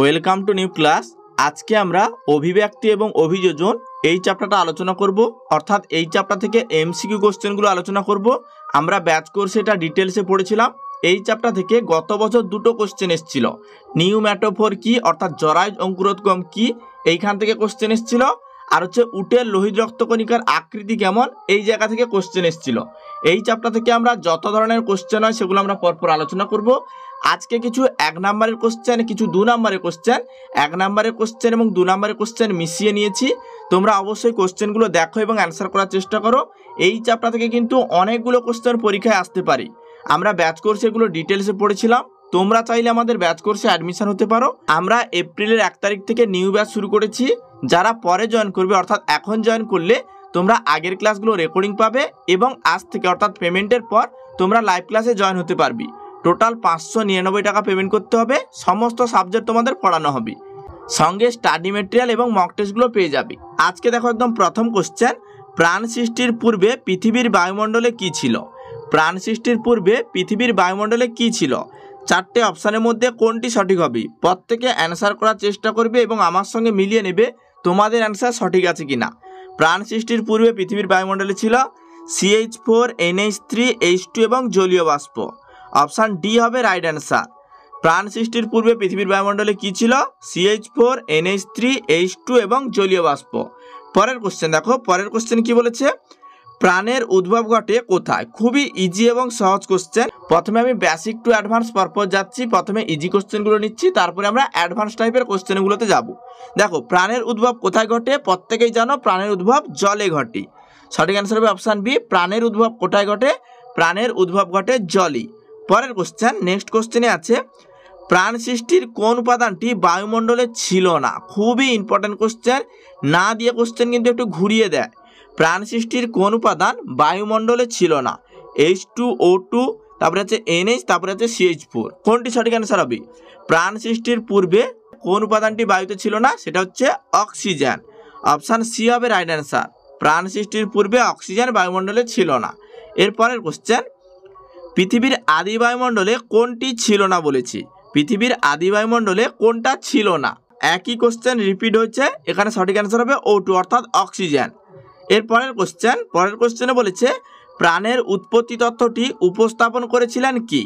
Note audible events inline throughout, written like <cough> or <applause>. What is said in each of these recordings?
welcome to new class আজকে আমরা অভিব্যক্তি এবং অভিযোজন এই চ্যাপ্টারটা আলোচনা করব অর্থাৎ এই চ্যাপ্টার থেকে এমসিকিউ কোশ্চেনগুলো আলোচনা করব আমরা ব্যাচ কোর্সে এটা ডিটেলসে পড়েছিলাম এই চ্যাপ্টার থেকে গত বছর দুটো কোশ্চেন এসেছিল নিউ ম্যাটোফোর কি অর্থাৎ জরাই অঙ্কুরোদ্গম কি এইখান থেকে কোশ্চেন এসেছিল আর হচ্ছে উটের লোহিত রক্তকণিকার আকৃতি কেমন এই জায়গা থেকে কোশ্চেন এসেছিল এই চ্যাপ্টার থেকে আমরা যত ধরনের কোশ্চেন হয় সেগুলো আমরা পরপর আলোচনা করব আজকে কিছু এক নম্বরের কোশ্চেন কিছু দু নম্বরের কোশ্চেন এক নম্বরের কোশ্চেন এবং দু নম্বরের কোশ্চেন মিশিয়ে নিয়েছি তোমরা অবশ্যই কোশ্চেনগুলো দেখো এবং অ্যান্সার করার চেষ্টা করো এই চাপটা থেকে কিন্তু অনেকগুলো কোশ্চেন পরীক্ষায় আসতে পারে আমরা ব্যাচ কোর্সে এগুলো ডিটেলসে পড়েছিলাম তোমরা চাইলে আমাদের ব্যাচ কোর্সে অ্যাডমিশন হতে পারো আমরা এপ্রিলের এক তারিখ থেকে নিউ ব্যাচ শুরু করেছি যারা পরে জয়েন করবে অর্থাৎ এখন জয়েন করলে তোমরা আগের ক্লাসগুলো রেকর্ডিং পাবে এবং আজ থেকে অর্থাৎ পেমেন্টের পর তোমরা লাইভ ক্লাসে জয়েন হতে পারবি টোটাল পাঁচশো নিরানব্বই টাকা পেমেন্ট করতে হবে সমস্ত সাবজেক্ট তোমাদের পড়ানো হবে সঙ্গে স্টাডি মেটেরিয়াল এবং মক টেস্টগুলো পেয়ে যাবে আজকে দেখো একদম প্রথম কোশ্চেন প্রাণ সৃষ্টির পূর্বে পৃথিবীর বায়ুমণ্ডলে কি ছিল প্রাণ সৃষ্টির পূর্বে পৃথিবীর বায়ুমণ্ডলে কি ছিল চারটে অপশানের মধ্যে কোনটি সঠিক হবে প্রত্যেকে অ্যান্সার করার চেষ্টা করবে এবং আমার সঙ্গে মিলিয়ে নেবে তোমাদের অ্যান্সার সঠিক আছে কি না প্রাণ সৃষ্টির পূর্বে পৃথিবীর বায়ুমণ্ডলে ছিল CH four NH three H two এবং জলীয় বাষ্প অপশান ডি হবে রাইট অ্যান্সার প্রাণ সৃষ্টির পূর্বে পৃথিবীর বায়ুমণ্ডলে কী ছিল CH four NH three H two এবং জলীয় বাষ্প পরের কোশ্চেন দেখো পরের কোশ্চেন কি বলেছে প্রাণের উদ্ভব ঘটে কোথায় খুবই ইজি এবং সহজ কোশ্চেন প্রথমে আমি বেসিক টু অ্যাডভান্স পরপর যাচ্ছি প্রথমে ইজি কোশ্চেনগুলো নিচ্ছি তারপরে আমরা অ্যাডভান্স টাইপের কোশ্চেনগুলোতে যাব দেখো প্রাণের উদ্ভব কোথায় ঘটে প্রত্যেকেই জানো প্রাণের উদ্ভব জলে ঘটে সঠিক অ্যান্সার হবে অপশান বি প্রাণের উদ্ভব কোথায় ঘটে প্রাণের উদ্ভব ঘটে জলই পরের কোশ্চেন নেক্সট কোশ্চেনে আছে প্রাণ সৃষ্টির কোন উপাদানটি বায়ুমণ্ডলে ছিল না খুবই ইম্পর্ট্যান্ট কোশ্চেন না দিয়ে কোশ্চেন কিন্তু একটু ঘুরিয়ে দেয় প্রাণ সৃষ্টির কোন উপাদান বায়ুমণ্ডলে ছিল না এইচ টু ও টু তারপরে আছে এনএইচ তারপরে আছে সিএইচ ফোর কোনটি সঠিক অ্যান্সার হবে প্রাণ সৃষ্টির পূর্বে কোন উপাদানটি বায়ুতে ছিল না সেটা হচ্ছে অক্সিজেন অপশান সি হবে রাইট অ্যান্সার প্রাণ সৃষ্টির পূর্বে অক্সিজেন বায়ুমণ্ডলে ছিল না এরপরের কোশ্চেন পৃথিবীর আদি বায়ুমণ্ডলে কোনটি ছিল না বলেছি পৃথিবীর আদি বায়ুমণ্ডলে কোনটা ছিল না একই কোশ্চেন রিপিট হচ্ছে এখানে সঠিক অ্যান্সার হবে ও টু অর্থাৎ অক্সিজেন এর পরের কোশ্চেন পরের কোশ্চেনে বলেছে প্রাণের উৎপত্তি তত্ত্বটি উপস্থাপন করেছিলেন কি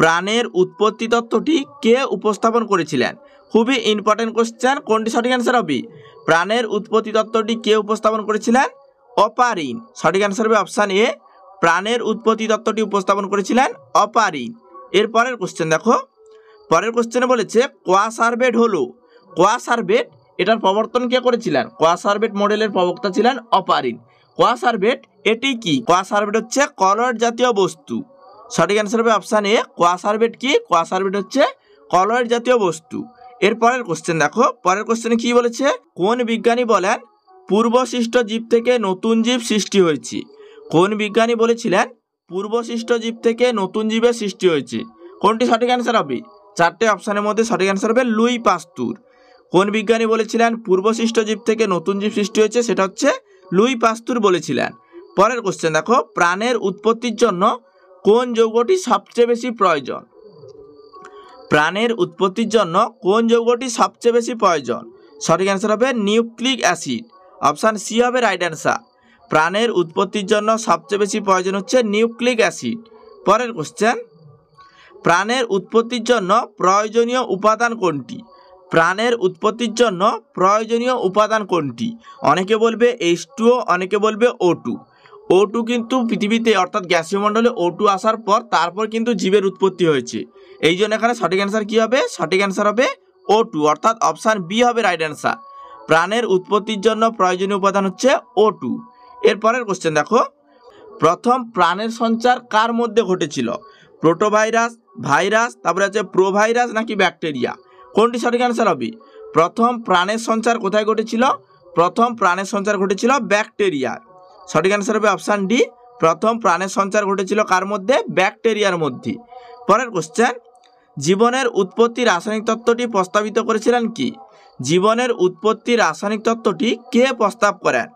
প্রাণের উৎপত্তি তত্ত্বটি কে উপস্থাপন করেছিলেন খুবই ইম্পর্টেন্ট কোশ্চেন কোনটি সঠিক অ্যান্সার হবে প্রাণের উৎপত্তি তত্ত্বটি কে উপস্থাপন করেছিলেন অপারিন সঠিক অ্যান্সার হবে অপশান এ প্রাণের উৎপত্তি তত্ত্বটি উপস্থাপন করেছিলেন অপারি এর পরের কোশ্চেন দেখো পরের কোশ্চেনে বলেছে কোয়াসারবেট হলো কোয়াসারবেট এটার প্রবর্তন কে করেছিলেন কোয়াসারবেট মডেলের প্রবক্তা ছিলেন অপারিন কোয়াসারবেট এটি কি কোয়াসারবেট হচ্ছে কলর জাতীয় বস্তু সঠিক অ্যান্সার হবে অপশান এ কোয়াসারবেট কি কোয়াসারবেট হচ্ছে কলয়েড জাতীয় বস্তু এর পরের কোশ্চেন দেখো পরের কোশ্চেনে কি বলেছে কোন বিজ্ঞানী বলেন পূর্বশিষ্ট জীব থেকে নতুন জীব সৃষ্টি হয়েছে কোন বিজ্ঞানী বলেছিলেন পূর্বশিষ্ট জীব থেকে নতুন জীবের সৃষ্টি হয়েছে কোনটি সঠিক অ্যান্সার হবে চারটে অপশানের মধ্যে সঠিক অ্যান্সার হবে লুই পাস্তুর কোন বিজ্ঞানী বলেছিলেন পূর্বশিষ্ট জীব থেকে নতুন জীব সৃষ্টি হয়েছে সেটা হচ্ছে লুই পাস্তুর বলেছিলেন পরের কোশ্চেন দেখো প্রাণের উৎপত্তির জন্য কোন যৌগটি সবচেয়ে বেশি প্রয়োজন প্রাণের উৎপত্তির জন্য কোন যৌগটি সবচেয়ে বেশি প্রয়োজন সঠিক অ্যান্সার হবে নিউক্লিক অ্যাসিড অপশান সি হবে রাইট অ্যান্সার প্রাণের উৎপত্তির জন্য সবচেয়ে বেশি প্রয়োজন হচ্ছে নিউক্লিক অ্যাসিড পরের কোশ্চেন প্রাণের উৎপত্তির জন্য প্রয়োজনীয় উপাদান কোনটি প্রাণের উৎপত্তির জন্য প্রয়োজনীয় উপাদান কোনটি অনেকে বলবে এইচ অনেকে বলবে ও টু ও টু কিন্তু পৃথিবীতে অর্থাৎ গ্যাসীয় মণ্ডলে ও টু আসার পর তারপর কিন্তু জীবের উৎপত্তি হয়েছে এই জন্য এখানে সঠিক অ্যান্সার কী হবে সঠিক অ্যান্সার হবে ও টু অর্থাৎ অপশান বি হবে রাইট অ্যান্সার প্রাণের উৎপত্তির জন্য প্রয়োজনীয় উপাদান হচ্ছে ও টু এরপরের কোশ্চেন দেখো প্রথম প্রাণের সঞ্চার কার মধ্যে ঘটেছিল প্রোটোভাইরাস ভাইরাস তারপরে আছে প্রোভাইরাস নাকি ব্যাকটেরিয়া কোনটি সঠিক অ্যান্সার হবে প্রথম প্রাণের সঞ্চার কোথায় ঘটেছিল প্রথম প্রাণের সঞ্চার ঘটেছিল ব্যাকটেরিয়ার সঠিক অ্যান্সার হবে অপশান ডি প্রথম প্রাণের সঞ্চার ঘটেছিল কার মধ্যে ব্যাকটেরিয়ার মধ্যে পরের কোশ্চেন জীবনের উৎপত্তি রাসায়নিক তত্ত্বটি প্রস্তাবিত করেছিলেন কি জীবনের উৎপত্তি রাসায়নিক তত্ত্বটি কে প্রস্তাব করেন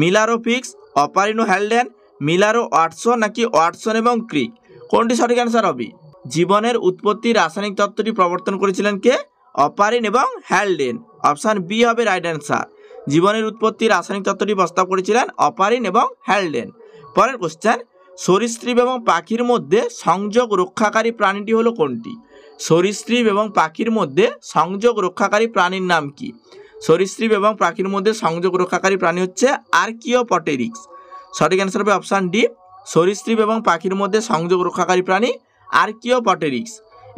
মিলারো পিক্স অপারিনো হ্যালডেন মিলারো ওয়াটসন নাকি ওয়াটসন এবং ক্রিক কোনটি সঠিক অ্যান্সার হবে জীবনের উৎপত্তি রাসায়নিক তত্ত্বটি প্রবর্তন করেছিলেন কে অপারিন এবং হ্যালডেন অপশান বি হবে রাইট অ্যান্সার জীবনের উৎপত্তি রাসায়নিক তত্ত্বটি প্রস্তাব করেছিলেন অপারিন এবং হ্যালডেন পরের কোশ্চেন সরিস্ত্রীপ এবং পাখির মধ্যে সংযোগ রক্ষাকারী প্রাণীটি হলো কোনটি সরিস্ত্রীপ এবং পাখির মধ্যে সংযোগ রক্ষাকারী প্রাণীর নাম কি সরীসৃপ এবং পাখির মধ্যে সংযোগ রক্ষাকারী প্রাণী হচ্ছে আর্কিওপটেরিক্স সঠিক অ্যান্সার হবে অপশান ডি সরীসৃপ এবং পাখির মধ্যে সংযোগ রক্ষাকারী প্রাণী আর্কিওপটেরিক্স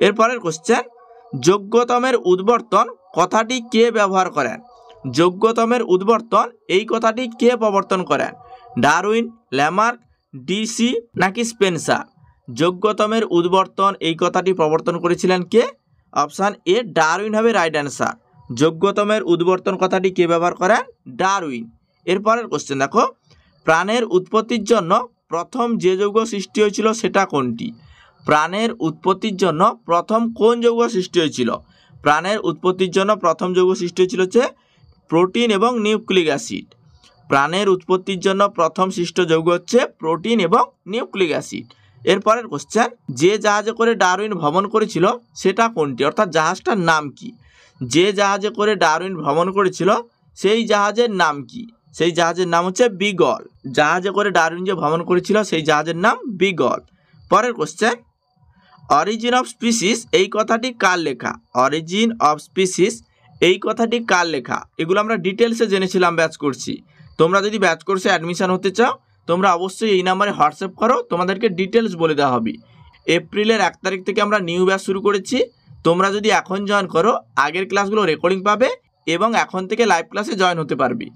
এরপরের কোশ্চেন যোগ্যতমের উদ্বর্তন কথাটি কে ব্যবহার করেন যোগ্যতমের উদ্বর্তন এই কথাটি কে প্রবর্তন করেন ডারউইন ল্যামার্ক ডিসি নাকি স্পেন্সার যোগ্যতমের উদ্বর্তন এই কথাটি প্রবর্তন করেছিলেন কে অপশান এ ডারউইন হবে রাইট অ্যান্সার যোগ্যতমের উদ্বর্তন কথাটি কে ব্যবহার করেন ডারউইন এরপরের কোশ্চেন দেখো প্রাণের উৎপত্তির জন্য প্রথম যে যৌগ সৃষ্টি হয়েছিল সেটা কোনটি প্রাণের উৎপত্তির জন্য প্রথম কোন যৌগ সৃষ্টি হয়েছিল প্রাণের উৎপত্তির জন্য প্রথম যৌগ সৃষ্টি হয়েছিল হচ্ছে প্রোটিন এবং নিউক্লিক অ্যাসিড প্রাণের উৎপত্তির জন্য প্রথম সৃষ্ট যৌগ হচ্ছে প্রোটিন এবং নিউক্লিক অ্যাসিড এরপরের কোশ্চেন যে জাহাজে করে ডারউইন ভ্রমণ করেছিল সেটা কোনটি অর্থাৎ জাহাজটার নাম কি যে জাহাজে করে ডারউইন ভ্রমণ করেছিল সেই জাহাজের নাম কি সেই জাহাজের নাম হচ্ছে বিগল জাহাজে করে ডারউইন যে ভ্রমণ করেছিল সেই জাহাজের নাম বিগল পরের কোশ্চেন অরিজিন অফ স্পিসিস এই কথাটি কার লেখা অরিজিন অফ স্পিসিস এই কথাটি কার লেখা এগুলো আমরা ডিটেলসে জেনেছিলাম ব্যাচ করছি তোমরা যদি ব্যাচ কোর্সে অ্যাডমিশান হতে চাও তোমরা অবশ্যই এই নাম্বারে হোয়াটসঅ্যাপ করো তোমাদেরকে ডিটেলস বলে দেওয়া হবে এপ্রিলের এক তারিখ থেকে আমরা নিউ ব্যাচ শুরু করেছি তোমরা যদি এখন জয়েন করো আগের ক্লাসগুলো রেকর্ডিং পাবে এবং এখন থেকে লাইভ ক্লাসে জয়েন হতে পারবি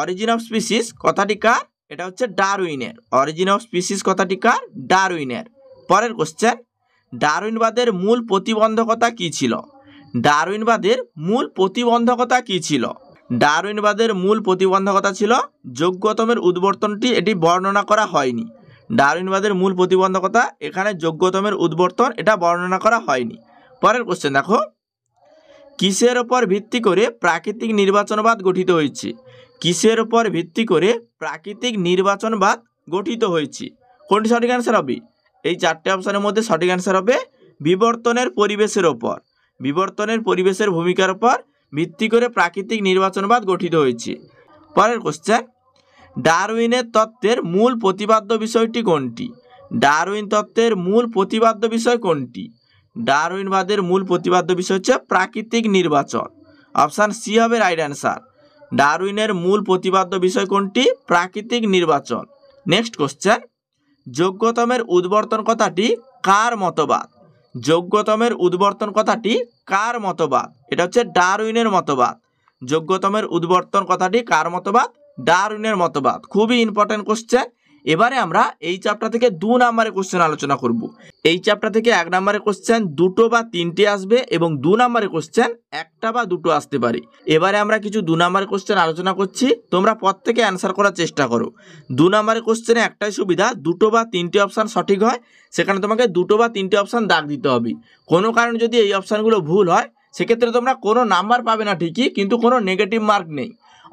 অরিজিন অফ স্পিসিস কথাটি কার এটা হচ্ছে ডারউইনের অরিজিন অফ স্পিসিস কথাটি কার ডারউইনের পরের কোশ্চেন ডারউইনবাদের মূল প্রতিবন্ধকতা কি ছিল ডারউইনবাদের মূল প্রতিবন্ধকতা কি ছিল ডারউইনবাদের মূল প্রতিবন্ধকতা ছিল যোগ্যতমের উদ্বর্তনটি এটি বর্ণনা করা হয়নি ডারউইনবাদের মূল প্রতিবন্ধকতা এখানে যোগ্যতমের উদ্বর্তন এটা বর্ণনা করা হয়নি পরের কোশ্চেন দেখো কিসের ওপর ভিত্তি করে প্রাকৃতিক নির্বাচনবাদ গঠিত হয়েছে কিসের ওপর ভিত্তি করে প্রাকৃতিক নির্বাচনবাদ গঠিত হয়েছে কোনটি সঠিক অ্যান্সার হবে এই চারটে অপশানের মধ্যে সঠিক অ্যান্সার হবে বিবর্তনের পরিবেশের ওপর বিবর্তনের পরিবেশের ভূমিকার ওপর ভিত্তি করে প্রাকৃতিক নির্বাচনবাদ গঠিত হয়েছে পরের কোশ্চেন ডারউইনের তত্ত্বের মূল প্রতিপাদ্য বিষয়টি কোনটি ডারউইন তত্ত্বের মূল প্রতিপাদ্য বিষয় কোনটি ডারউইনবাদের মূল প্রতিপাদ্য বিষয় হচ্ছে প্রাকৃতিক নির্বাচন অপশান সি হবে রাইট অ্যান্সার ডারউইনের মূল প্রতিপাদ্য বিষয় কোনটি প্রাকৃতিক নির্বাচন নেক্সট কোশ্চেন যোগ্যতমের উদ্বর্তন কথাটি কার মতবাদ যোগ্যতমের উদ্বর্তন কথাটি কার মতবাদ এটা হচ্ছে ডারউইনের মতবাদ যোগ্যতমের উদ্বর্তন কথাটি কার মতবাদ ডারউইনের মতবাদ খুবই ইম্পর্টেন্ট কোশ্চেন এবারে আমরা এই চাপটা থেকে দু নম্বরের কোশ্চেন আলোচনা করব এই চাপটা থেকে এক নম্বরের কোশ্চেন দুটো বা তিনটি আসবে এবং দু নম্বরের কোশ্চেন একটা বা দুটো আসতে পারে এবারে আমরা কিছু দু নম্বরের কোশ্চেন আলোচনা করছি তোমরা প্রত্যেকে অ্যান্সার করার চেষ্টা করো দু নম্বরের কোশ্চেনে একটাই সুবিধা দুটো বা তিনটি অপশান সঠিক হয় সেখানে তোমাকে দুটো বা তিনটি অপশান দাগ দিতে হবে কোনো কারণে যদি এই অপশানগুলো ভুল হয় সেক্ষেত্রে তোমরা কোনো নাম্বার পাবে না ঠিকই কিন্তু কোনো নেগেটিভ মার্ক নেই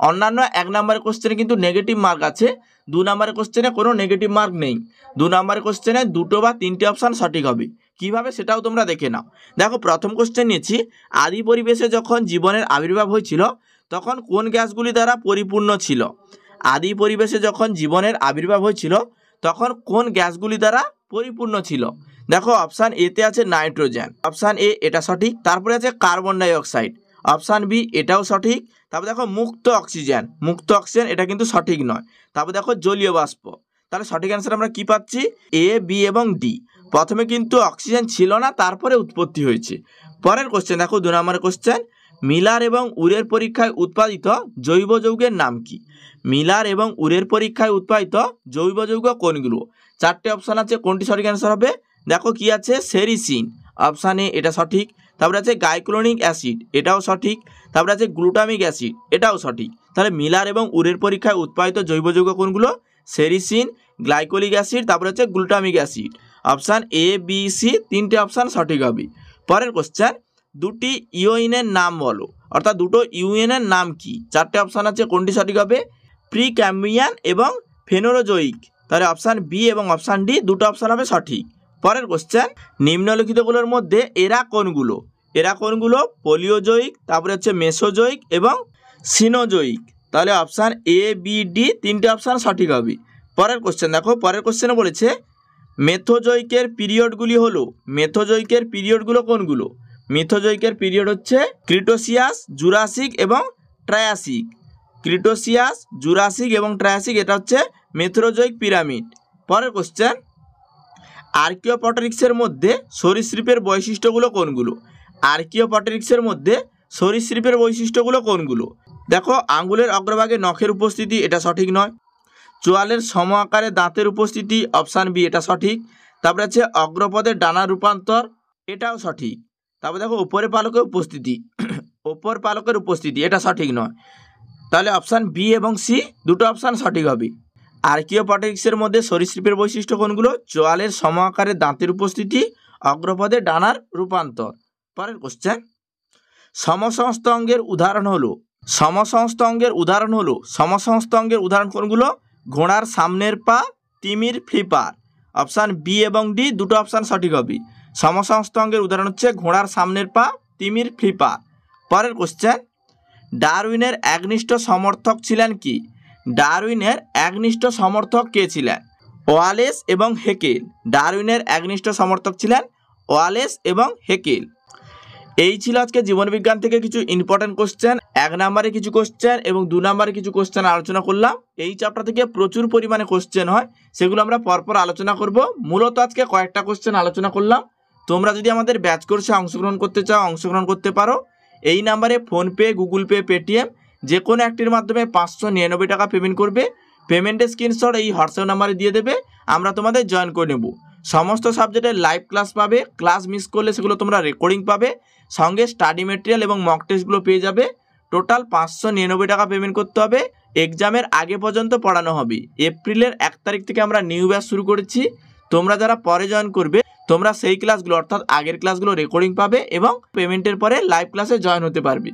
অন্যান্য এক নম্বরের কোশ্চেনে কিন্তু নেগেটিভ মার্ক আছে দু নম্বরের কোশ্চেনে কোনো নেগেটিভ মার্ক নেই দু নম্বরের কোশ্চেনে দুটো বা তিনটি অপশান সঠিক হবে কিভাবে সেটাও তোমরা দেখে নাও দেখো প্রথম কোশ্চেন নিয়েছি আদি পরিবেশে যখন জীবনের আবির্ভাব হয়েছিল তখন কোন গ্যাসগুলি দ্বারা পরিপূর্ণ ছিল আদি পরিবেশে যখন জীবনের আবির্ভাব হয়েছিল তখন কোন গ্যাসগুলি দ্বারা পরিপূর্ণ ছিল দেখো অপশান এতে আছে নাইট্রোজেন অপশান এ এটা সঠিক তারপরে আছে কার্বন ডাইঅক্সাইড অপশান বি এটাও সঠিক তারপর দেখো মুক্ত অক্সিজেন মুক্ত অক্সিজেন এটা কিন্তু সঠিক নয় তারপর দেখো জলীয় বাষ্প তাহলে সঠিক অ্যান্সার আমরা কি পাচ্ছি এ বি এবং ডি প্রথমে কিন্তু অক্সিজেন ছিল না তারপরে উৎপত্তি হয়েছে পরের কোশ্চেন দেখো দু নম্বরের কোশ্চেন মিলার এবং উরের পরীক্ষায় উৎপাদিত জৈব যৌগের নাম কি মিলার এবং উরের পরীক্ষায় উৎপাদিত জৈব যৌগ কোনগুলো চারটে অপশান আছে কোনটি সঠিক অ্যান্সার হবে দেখো কি আছে সেরিসিন অপশান এ এটা সঠিক তারপরে আছে গাইক্লোনিক অ্যাসিড এটাও সঠিক তারপরে আছে গ্লুটামিক অ্যাসিড এটাও সঠিক তাহলে মিলার এবং উরের পরীক্ষায় উৎপাদিত জৈব যৌগ কোনগুলো সেরিসিন গ্লাইকোলিক অ্যাসিড তারপরে হচ্ছে glutamic acid option A B C তিনটে অপশান সঠিক হবে পরের কোশ্চেন দুটি ইউএনের নাম বলো অর্থাৎ দুটো ইউএনের নাম কি চারটে অপশান আছে কোনটি সঠিক হবে প্রি ক্যাম্বিয়ান এবং ফেনোরোজোইক তাহলে অপশান বি এবং অপশান ডি দুটো অপশান হবে সঠিক পরের কোশ্চেন নিম্নলিখিতগুলোর মধ্যে এরা কোনগুলো এরা কোনগুলো পলিওজৈক তারপরে হচ্ছে মেসোজৈক এবং সিনোজৈক তাহলে অপশান এ বি ডি তিনটে অপশান সঠিক হবে পরের কোশ্চেন দেখো পরের কোশ্চেনে বলেছে মেথোজৈকের পিরিয়ডগুলি হলো মেথোজৈকের পিরিয়ডগুলো কোনগুলো মেথোজৈকের পিরিয়ড হচ্ছে ক্রিটোসিয়াস জুরাসিক এবং ট্রায়াসিক ক্রিটোসিয়াস জুরাসিক এবং ট্রায়াসিক এটা হচ্ছে মেথোরোজৈক পিরামিড পরের কোশ্চেন আর্কিওপটেরিক্সের মধ্যে সরীসৃপের বৈশিষ্ট্যগুলো কোনগুলো আর্কিওপটেরিক্সের মধ্যে সরীসৃপের বৈশিষ্ট্যগুলো কোনগুলো দেখো আঙ্গুলের অগ্রভাগে নখের উপস্থিতি এটা সঠিক নয় চোয়ালের সম আকারে দাঁতের উপস্থিতি অপশান বি এটা সঠিক তারপরে আছে অগ্রপদের ডানা রূপান্তর এটাও সঠিক তারপর দেখো উপরে পালকের উপস্থিতি ওপর <clears throat> পালকের উপস্থিতি এটা সঠিক নয় তাহলে অপশান বি এবং সি দুটো অপশান সঠিক হবে আর্কিওপটেক্সের মধ্যে সরীসৃপের বৈশিষ্ট্য কোনগুলো জোয়ালের সম আকারে দাঁতের উপস্থিতি অগ্রপদে ডানার রূপান্তর পরের কোশ্চেন সমসংস্থ অঙ্গের উদাহরণ হলো সমসংস্থ অঙ্গের উদাহরণ হলো সমসংস্থ অঙ্গের উদাহরণ কোনগুলো ঘোড়ার সামনের পা তিমির ফ্লিপার অপশান বি এবং ডি দুটো অপশান সঠিক হবে সমসংস্থ অঙ্গের উদাহরণ হচ্ছে ঘোড়ার সামনের পা তিমির ফ্লিপার পরের কোশ্চেন ডারউইনের একনিষ্ঠ সমর্থক ছিলেন কি ডারউইনের একনিষ্ঠ সমর্থক কে ছিলেন ওয়ালেস এবং হেকেল ডারউইনের একনিষ্ঠ সমর্থক ছিলেন ওয়ালেস এবং হেকেল এই ছিল আজকে জীবনবিজ্ঞান থেকে কিছু ইম্পর্টেন্ট কোশ্চেন এক নম্বরে কিছু কোশ্চেন এবং দু নম্বরে কিছু কোশ্চেন আলোচনা করলাম এই চ্যাপ্টার থেকে প্রচুর পরিমাণে কোশ্চেন হয় সেগুলো আমরা পরপর আলোচনা করব মূলত আজকে কয়েকটা কোশ্চেন আলোচনা করলাম তোমরা যদি আমাদের ব্যাচ কোর্সে অংশগ্রহণ করতে চাও অংশগ্রহণ করতে পারো এই নাম্বারে ফোনপে গুগল পে পেটিএম যে কোনো একটির মাধ্যমে পাঁচশো নিরানব্বই টাকা পেমেন্ট করবে পেমেন্টের স্ক্রিনশট এই হোয়াটসঅ্যাপ নাম্বারে দিয়ে দেবে আমরা তোমাদের জয়েন করে নেব সমস্ত সাবজেক্টের লাইভ ক্লাস পাবে ক্লাস মিস করলে সেগুলো তোমরা রেকর্ডিং পাবে সঙ্গে স্টাডি মেটেরিয়াল এবং মক টেস্টগুলো পেয়ে যাবে টোটাল পাঁচশো নিরানব্বই টাকা পেমেন্ট করতে হবে এক্সামের আগে পর্যন্ত পড়ানো হবে এপ্রিলের এক তারিখ থেকে আমরা নিউ ব্যাচ শুরু করেছি তোমরা যারা পরে জয়েন করবে তোমরা সেই ক্লাসগুলো অর্থাৎ আগের ক্লাসগুলো রেকর্ডিং পাবে এবং পেমেন্টের পরে লাইভ ক্লাসে জয়েন হতে পারবে